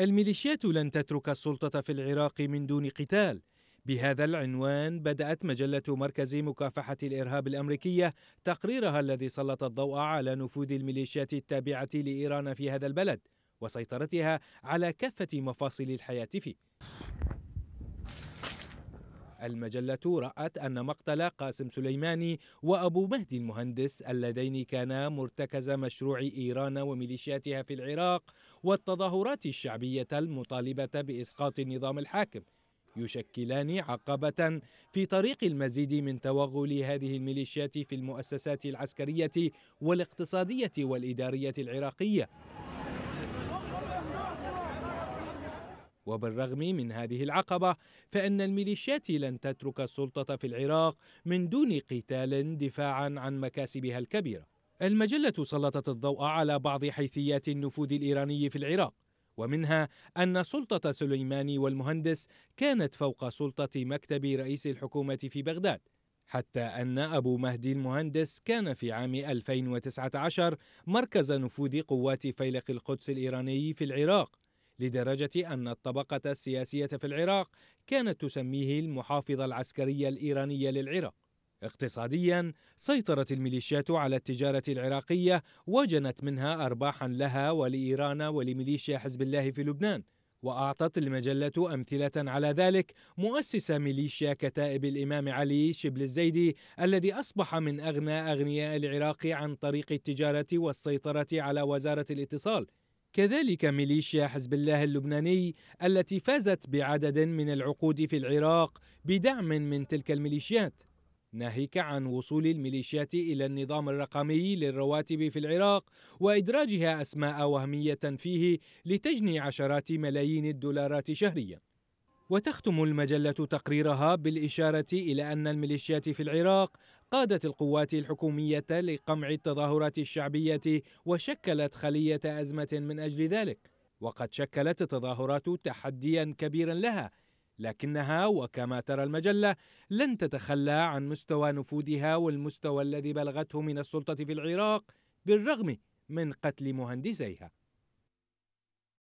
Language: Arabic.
الميليشيات لن تترك السلطة في العراق من دون قتال بهذا العنوان بدأت مجلة مركز مكافحة الإرهاب الأمريكية تقريرها الذي سلط الضوء على نفوذ الميليشيات التابعة لإيران في هذا البلد وسيطرتها على كافة مفاصل الحياة فيه المجلة رأت أن مقتل قاسم سليماني وأبو مهدي المهندس اللذين كانا مرتكز مشروع إيران وميليشياتها في العراق والتظاهرات الشعبية المطالبة بإسقاط النظام الحاكم يشكلان عقبة في طريق المزيد من توغل هذه الميليشيات في المؤسسات العسكرية والاقتصادية والإدارية العراقية وبالرغم من هذه العقبة فإن الميليشيات لن تترك السلطة في العراق من دون قتال دفاعا عن مكاسبها الكبيرة المجلة سلطت الضوء على بعض حيثيات النفوذ الإيراني في العراق ومنها أن سلطة سليماني والمهندس كانت فوق سلطة مكتب رئيس الحكومة في بغداد حتى أن أبو مهدي المهندس كان في عام 2019 مركز نفوذ قوات فيلق القدس الإيراني في العراق لدرجة أن الطبقة السياسية في العراق كانت تسميه المحافظة العسكرية الإيرانية للعراق اقتصاديا سيطرت الميليشيات على التجارة العراقية وجنت منها أرباحا لها ولإيران ولميليشيا حزب الله في لبنان وأعطت المجلة أمثلة على ذلك مؤسس ميليشيا كتائب الإمام علي شبل الزيدي الذي أصبح من أغنى أغنياء العراق عن طريق التجارة والسيطرة على وزارة الاتصال كذلك ميليشيا حزب الله اللبناني التي فازت بعدد من العقود في العراق بدعم من تلك الميليشيات ناهيك عن وصول الميليشيات الى النظام الرقمي للرواتب في العراق وادراجها اسماء وهميه فيه لتجني عشرات ملايين الدولارات شهريا. وتختم المجله تقريرها بالاشاره الى ان الميليشيات في العراق قادت القوات الحكومية لقمع التظاهرات الشعبية وشكلت خلية أزمة من أجل ذلك وقد شكلت التظاهرات تحديا كبيرا لها لكنها وكما ترى المجلة لن تتخلى عن مستوى نفوذها والمستوى الذي بلغته من السلطة في العراق بالرغم من قتل مهندسيها